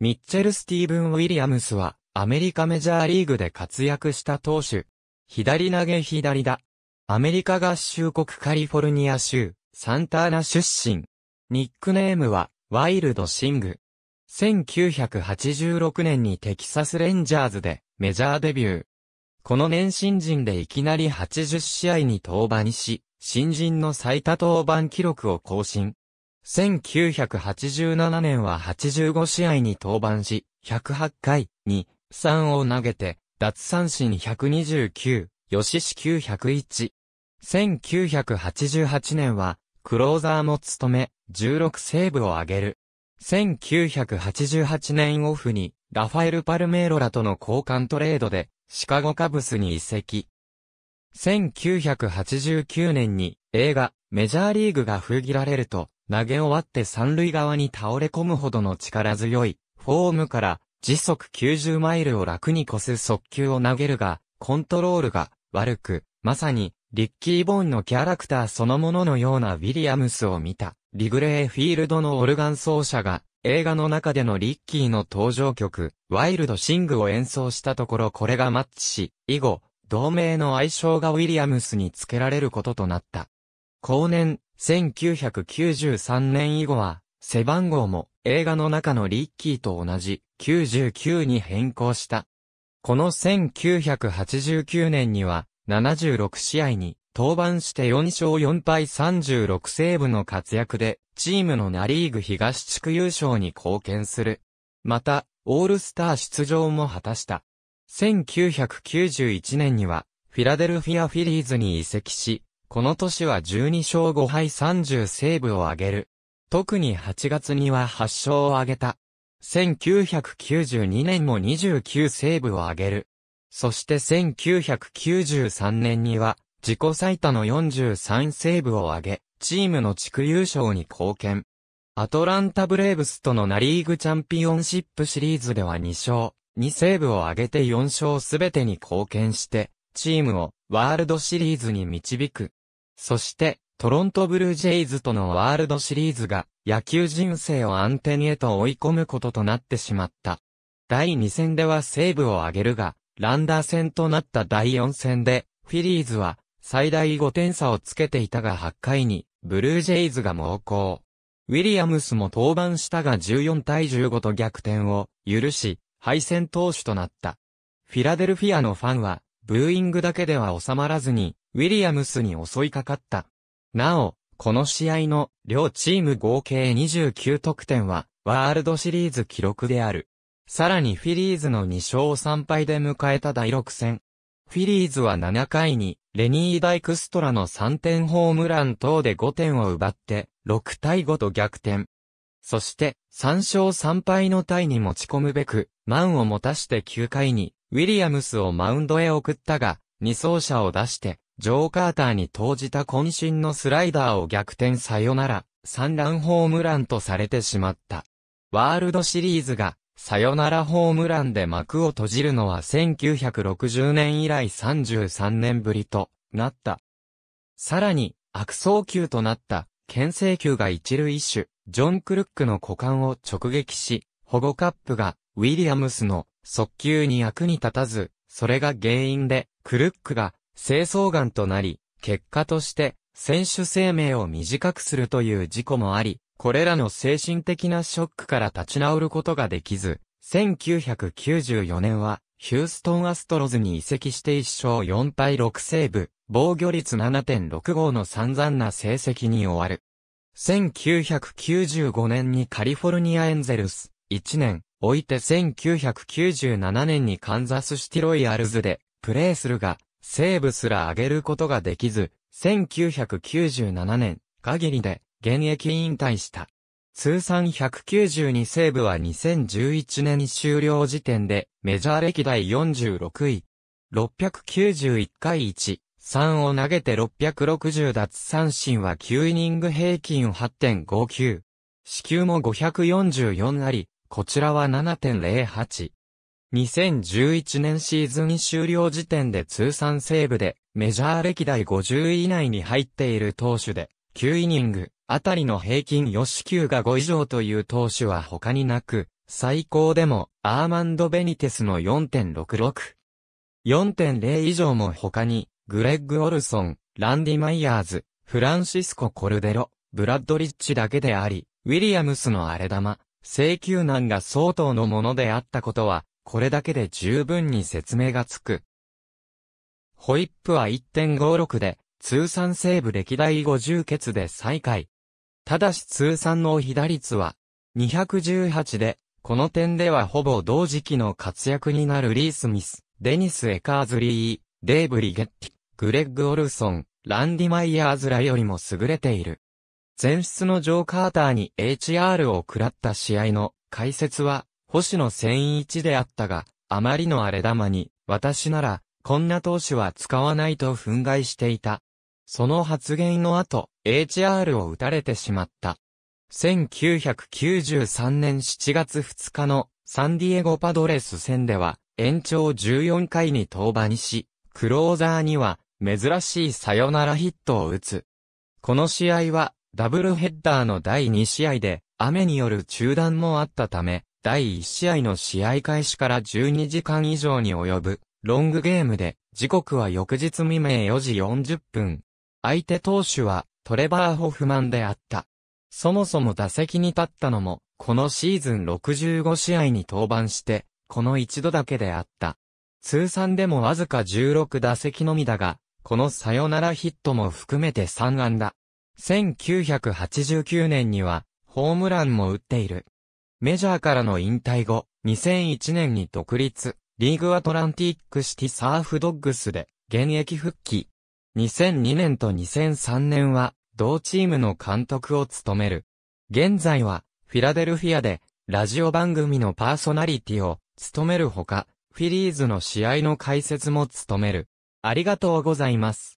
ミッチェル・スティーブン・ウィリアムスは、アメリカメジャーリーグで活躍した投手。左投げ左だ。アメリカ合衆国カリフォルニア州、サンターナ出身。ニックネームは、ワイルド・シング。1986年にテキサス・レンジャーズでメジャーデビュー。この年新人でいきなり80試合に登板し、新人の最多登板記録を更新。1987年は85試合に登板し、108回に3を投げて、奪三振129、吉市901。1988年は、クローザーも務め、16セーブを挙げる。1988年オフに、ラファエル・パルメーロらとの交換トレードで、シカゴカブスに移籍。1989年に映画、メジャーリーグが封切られると、投げ終わって三塁側に倒れ込むほどの力強いフォームから時速90マイルを楽に越す速球を投げるが、コントロールが悪く、まさにリッキー・ボーンのキャラクターそのもののようなウィリアムスを見た、リグレーフィールドのオルガン奏者が、映画の中でのリッキーの登場曲、ワイルドシングを演奏したところこれがマッチし、以後、同盟の愛称がウィリアムスに付けられることとなった。後年、1993年以後は、背番号も映画の中のリッキーと同じ99に変更した。この1989年には76試合に登板して4勝4敗36セーブの活躍でチームのナリーグ東地区優勝に貢献する。また、オールスター出場も果たした。1991年にはフィラデルフィアフィリーズに移籍し、この年は12勝5敗30セーブを挙げる。特に8月には8勝を挙げた。1992年も29セーブを挙げる。そして1993年には自己最多の43セーブを挙げ、チームの地区優勝に貢献。アトランタブレーブスとのナリーグチャンピオンシップシリーズでは2勝、2セーブを挙げて4勝すべてに貢献して、チームをワールドシリーズに導く。そして、トロントブルージェイズとのワールドシリーズが、野球人生を暗転へと追い込むこととなってしまった。第2戦ではセーブを挙げるが、ランダー戦となった第4戦で、フィリーズは、最大5点差をつけていたが8回に、ブルージェイズが猛攻。ウィリアムスも登板したが14対15と逆転を許し、敗戦投手となった。フィラデルフィアのファンは、ブーイングだけでは収まらずに、ウィリアムスに襲いかかった。なお、この試合の両チーム合計29得点は、ワールドシリーズ記録である。さらにフィリーズの2勝3敗で迎えた第6戦。フィリーズは7回に、レニー・ダイクストラの3点ホームラン等で5点を奪って、6対5と逆転。そして、3勝3敗のタイに持ち込むべく、満を持たして9回に、ウィリアムスをマウンドへ送ったが、2走者を出して、ジョーカーターに投じた渾身のスライダーを逆転サヨナラ、3ランホームランとされてしまった。ワールドシリーズが、サヨナラホームランで幕を閉じるのは1960年以来33年ぶりとなった。さらに、悪送球となった、牽制球が一塁一種、ジョン・クルックの股間を直撃し、保護カップが、ウィリアムスの速球に役に立たず、それが原因で、クルックが清掃癌となり、結果として、選手生命を短くするという事故もあり、これらの精神的なショックから立ち直ることができず、1994年は、ヒューストンアストロズに移籍して1勝4敗6セーブ、防御率7.65の散々な成績に終わる。1995年にカリフォルニアエンゼルス、1年、おいて1997年にカンザスシティロイアルズで、プレーするが、セーブすら上げることができず、1997年限りで現役引退した。通算192セーブは2011年終了時点でメジャー歴代46位。691回1、3を投げて660奪三振は9イニング平均8.59。死球も544あり、こちらは7.08。2011年シーズン終了時点で通算セーブで、メジャー歴代50位以内に入っている投手で、9イニング、あたりの平均4四球が5以上という投手は他になく、最高でも、アーマンド・ベニテスの4.66。4.0以上も他に、グレッグ・オルソン、ランディ・マイヤーズ、フランシスコ・コルデロ、ブラッドリッチだけであり、ウィリアムスの荒れ玉、請求難が相当のものであったことは、これだけで十分に説明がつく。ホイップは1.56で、通算セーブ歴代50決で最下位。ただし通算の被打率は、218で、この点ではほぼ同時期の活躍になるリー・スミス、デニス・エカーズリー、デイブ・リゲッティ、グレッグ・オルソン、ランディ・マイヤーズらよりも優れている。前出のジョー・カーターに HR を食らった試合の解説は、星野千一であったが、あまりの荒れ玉に、私なら、こんな投手は使わないと憤慨していた。その発言の後、HR を打たれてしまった。1993年7月2日のサンディエゴパドレス戦では、延長14回に登板し、クローザーには、珍しいサヨナラヒットを打つ。この試合は、ダブルヘッダーの第2試合で、雨による中断もあったため、第1試合の試合開始から12時間以上に及ぶ、ロングゲームで、時刻は翌日未明4時40分。相手投手は、トレバー・ホフマンであった。そもそも打席に立ったのも、このシーズン65試合に登板して、この一度だけであった。通算でもわずか16打席のみだが、このサヨナラヒットも含めて3安打。1989年には、ホームランも打っている。メジャーからの引退後、2001年に独立、リーグアトランティックシティサーフドッグスで現役復帰。2002年と2003年は、同チームの監督を務める。現在は、フィラデルフィアで、ラジオ番組のパーソナリティを務めるほか、フィリーズの試合の解説も務める。ありがとうございます。